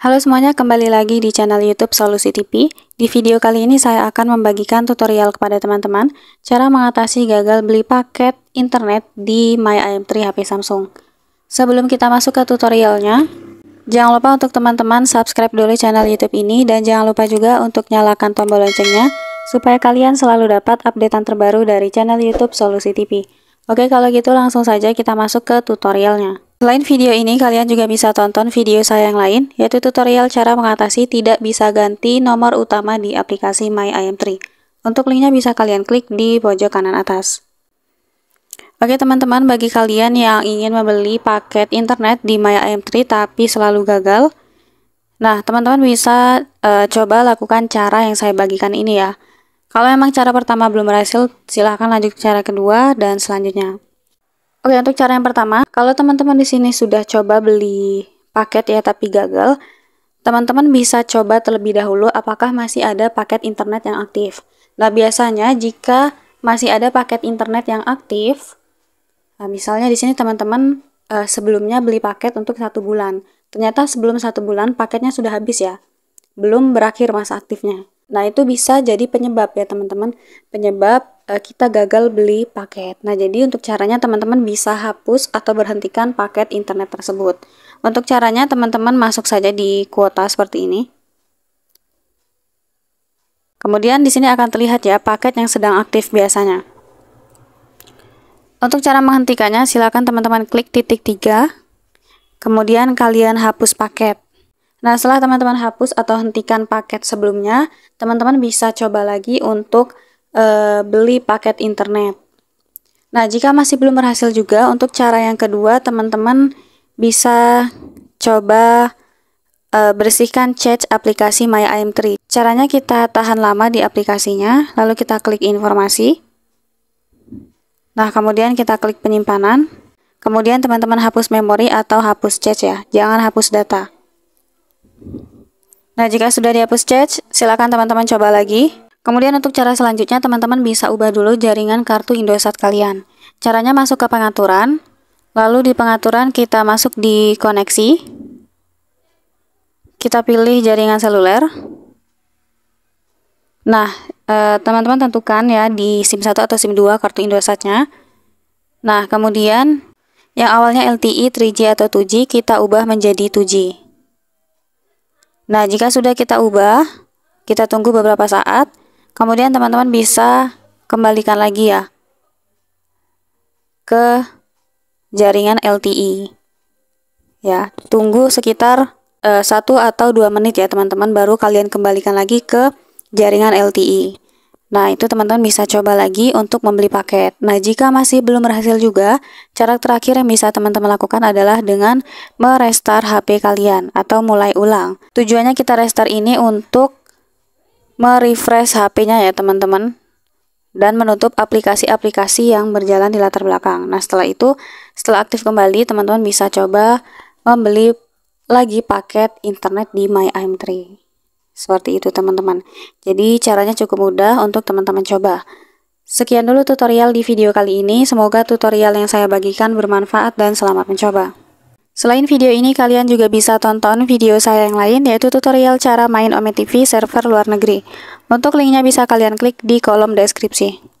Halo semuanya, kembali lagi di channel YouTube Solusi TV. Di video kali ini saya akan membagikan tutorial kepada teman-teman cara mengatasi gagal beli paket internet di MyIM3 HP Samsung. Sebelum kita masuk ke tutorialnya, jangan lupa untuk teman-teman subscribe dulu channel YouTube ini dan jangan lupa juga untuk nyalakan tombol loncengnya supaya kalian selalu dapat updatean terbaru dari channel YouTube Solusi TV. Oke, kalau gitu langsung saja kita masuk ke tutorialnya. Selain video ini, kalian juga bisa tonton video saya yang lain, yaitu tutorial cara mengatasi tidak bisa ganti nomor utama di aplikasi My im 3 Untuk linknya bisa kalian klik di pojok kanan atas. Oke teman-teman, bagi kalian yang ingin membeli paket internet di My im 3 tapi selalu gagal, nah teman-teman bisa uh, coba lakukan cara yang saya bagikan ini ya. Kalau memang cara pertama belum berhasil, silahkan lanjut ke cara kedua dan selanjutnya. Oke, untuk cara yang pertama, kalau teman-teman di sini sudah coba beli paket ya tapi gagal, teman-teman bisa coba terlebih dahulu apakah masih ada paket internet yang aktif. Nah, biasanya jika masih ada paket internet yang aktif, nah misalnya di sini teman-teman eh, sebelumnya beli paket untuk satu bulan. Ternyata sebelum satu bulan paketnya sudah habis ya. Belum berakhir masa aktifnya. Nah, itu bisa jadi penyebab ya, teman-teman. Penyebab e, kita gagal beli paket. Nah, jadi untuk caranya teman-teman bisa hapus atau berhentikan paket internet tersebut. Untuk caranya teman-teman masuk saja di kuota seperti ini. Kemudian di sini akan terlihat ya paket yang sedang aktif biasanya. Untuk cara menghentikannya, silakan teman-teman klik titik tiga, kemudian kalian hapus paket. Nah, setelah teman-teman hapus atau hentikan paket sebelumnya, teman-teman bisa coba lagi untuk e, beli paket internet. Nah, jika masih belum berhasil juga, untuk cara yang kedua, teman-teman bisa coba e, bersihkan cache aplikasi My IM3. Caranya kita tahan lama di aplikasinya, lalu kita klik informasi. Nah, kemudian kita klik penyimpanan. Kemudian teman-teman hapus memori atau hapus cache ya, jangan hapus data. Nah, jika sudah dihapus cache, silakan teman-teman coba lagi. Kemudian untuk cara selanjutnya, teman-teman bisa ubah dulu jaringan kartu Indosat kalian. Caranya masuk ke pengaturan, lalu di pengaturan kita masuk di koneksi. Kita pilih jaringan seluler. Nah, eh, teman-teman eh, tentukan ya di SIM 1 atau SIM 2 kartu Indosatnya. Nah, kemudian yang awalnya LTE 3G atau 2G kita ubah menjadi 2G. Nah, jika sudah kita ubah, kita tunggu beberapa saat. Kemudian teman-teman bisa kembalikan lagi ya ke jaringan LTE. Ya, tunggu sekitar uh, atau dua menit ya teman-teman baru kalian kembalikan lagi ke jaringan LTE. Nah, itu teman-teman bisa coba lagi untuk membeli paket. Nah, jika masih belum berhasil juga, cara terakhir yang bisa teman-teman lakukan adalah dengan merestart HP kalian atau mulai ulang. Tujuannya kita restart ini untuk merefresh HP-nya ya, teman-teman dan menutup aplikasi-aplikasi yang berjalan di latar belakang. Nah, setelah itu, setelah aktif kembali, teman-teman bisa coba membeli lagi paket internet di My 3 seperti itu teman-teman. Jadi caranya cukup mudah untuk teman-teman coba. Sekian dulu tutorial di video kali ini. Semoga tutorial yang saya bagikan bermanfaat dan selamat mencoba. Selain video ini, kalian juga bisa tonton video saya yang lain, yaitu tutorial cara main Ome server luar negeri. Untuk linknya bisa kalian klik di kolom deskripsi.